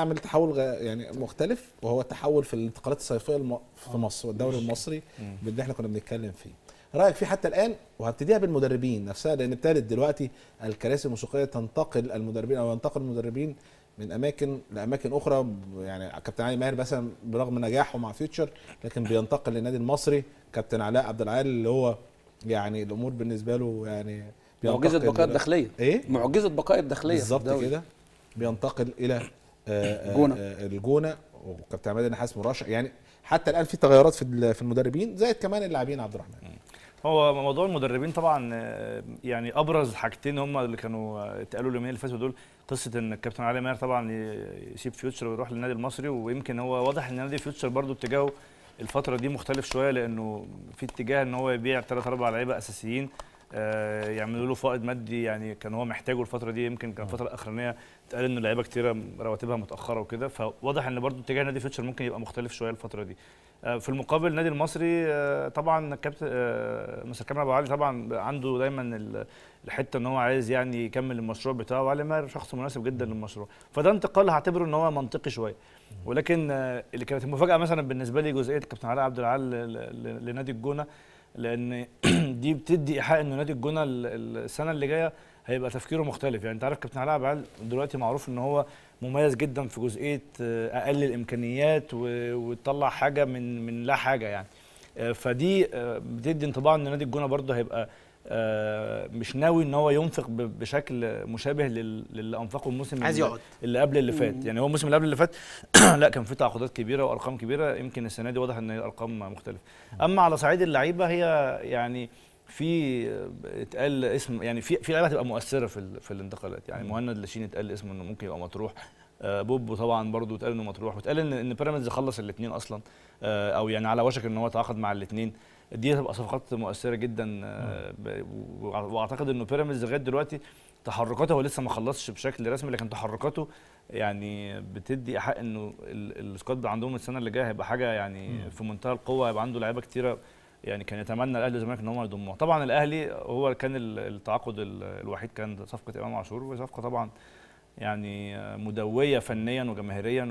عمل تحول غ... يعني مختلف وهو التحول في الانتقالات الصيفيه الم... في آه. مصر والدوري المصري باللي احنا كنا بنتكلم فيه رايك فيه حتى الان وهبتديها بالمدربين نفسها لان ابتدت دلوقتي الكراسي الموسيقيه تنتقل المدربين او ينتقل المدربين من اماكن لاماكن اخرى يعني كابتن علي ماهر مثلا برغم نجاحه مع فيوتشر لكن بينتقل للنادي المصري كابتن علاء عبد العال اللي هو يعني الامور بالنسبه له يعني معجزه بقاء الداخليه ايه معجزه بقاء الداخليه بالظبط كده بينتقل الى الجونه آه، آه، آه، الجونه وكابتن عماد النحاس مرشح يعني حتى الان في تغيرات في في المدربين زائد كمان اللاعبين عبد الرحمن هو موضوع المدربين طبعا يعني ابرز حاجتين هم اللي كانوا اتقالوا اليومين اللي فاتوا دول قصه ان الكابتن علي ماهر طبعا يسيب فيوتشر ويروح للنادي المصري ويمكن هو واضح ان نادي فيوتشر برده اتجاهه الفتره دي مختلف شويه لانه في اتجاه ان هو يبيع ثلاث اربع لعيبه اساسيين آه، يعملوا له فائض مادي يعني كان هو محتاجه الفتره دي يمكن كان الفتره الاخرانيه اتقال ان لعيبه كتيره رواتبها متاخره وكده فواضح ان برضو اتجاه نادي فيوتشر ممكن يبقى مختلف شويه الفتره دي آه، في المقابل النادي المصري آه، طبعا الكابتن مستر كامل ابو علي طبعا عنده دايما الحته ان هو عايز يعني يكمل المشروع بتاعه وعلي ماهر شخص مناسب جدا للمشروع فده انتقال هعتبره ان هو منطقي شويه ولكن اللي كانت المفاجاه مثلا بالنسبه لي جزئيه الكابتن علاء عبد العال لنادي الجونه لان دي بتدي ايحاء انه نادي الجونه السنه اللي جايه هيبقى تفكيره مختلف يعني انت عارف كابتن علاء عبد دلوقتي معروف ان هو مميز جدا في جزئيه آه، اقل الامكانيات وتطلع حاجه من من لا حاجه يعني آه، فدي آه، بتدي انطباع ان نادي الجونه برده هيبقى آه، مش ناوي ان هو ينفق بشكل مشابه للي انفقه الموسم عايز يقعد اللي قبل اللي فات يعني هو الموسم اللي قبل اللي فات لا كان في تعاقدات كبيره وارقام كبيره يمكن السنه دي واضح ان الارقام مختلفه اما على صعيد اللعيبه هي يعني في اتقال اسم يعني في في لعيبه هتبقى مؤثره في في الانتقالات يعني مهند لاشين اتقال اسمه انه ممكن يبقى مطروح آه، بوب طبعا برضو اتقال انه مطروح واتقال ان ان بيراميدز خلص الاثنين اصلا آه، او يعني على وشك ان هو يتعاقد مع الاثنين دي هتبقى صفقات مؤثره جدا آه، واعتقد انه بيراميدز لغايه دلوقتي تحركاته هو لسه ما خلصش بشكل رسمي لكن تحركاته يعني بتدي ايحاء انه السكواد عندهم السنه اللي جايه هيبقى حاجه يعني في منتهى القوه هيبقى عنده لعيبه كتيره يعني كان يتمنى الاهلي والزمالك ان هم يضموها طبعا الاهلي هو كان التعاقد الوحيد كان صفقه امام عاشور وصفقه طبعا يعني مدويه فنيا وجماهيريا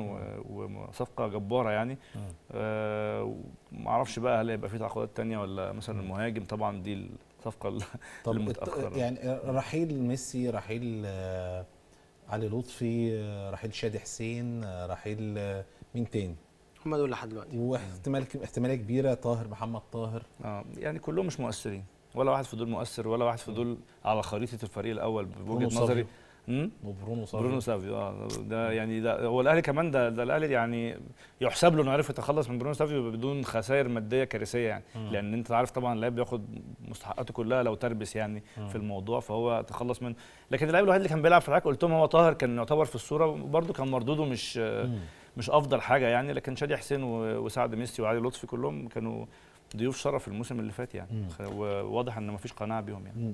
وصفقه جباره يعني آه ما اعرفش بقى هل هيبقى في تعاقدات ثانيه ولا مثلا المهاجم طبعا دي الصفقه طب المتاخره يعني آه، رحيل ميسي رحيل آه علي لطفي آه، رحيل شادي حسين آه، رحيل مين تاني هم دول لحد دلوقتي واحتمال احتماليه كبيره طاهر محمد طاهر اه يعني كلهم مش مؤثرين ولا واحد في دول مؤثر ولا واحد في دول على خريطه الفريق الاول بوجهه نظري وبرونو سافيو برونو سافيو اه ده يعني ده هو الاهلي كمان ده ده الاهلي يعني يحسب له انه عرف يتخلص من برونو سافيو بدون خسائر ماديه كارثيه يعني مم. لان انت عارف طبعا اللاعب بياخد مستحقاته كلها لو تربس يعني مم. في الموضوع فهو تخلص منه لكن اللاعب الوحيد اللي كان بيلعب في الحراك قلت لهم هو طاهر كان يعتبر في الصوره برده كان مردوده مش مم. مش افضل حاجه يعني لكن شادي حسين وسعد ميسي وعلي لطفي كلهم كانوا ضيوف شرف الموسم اللي فات يعني وواضح ان مفيش قناعه بيهم يعني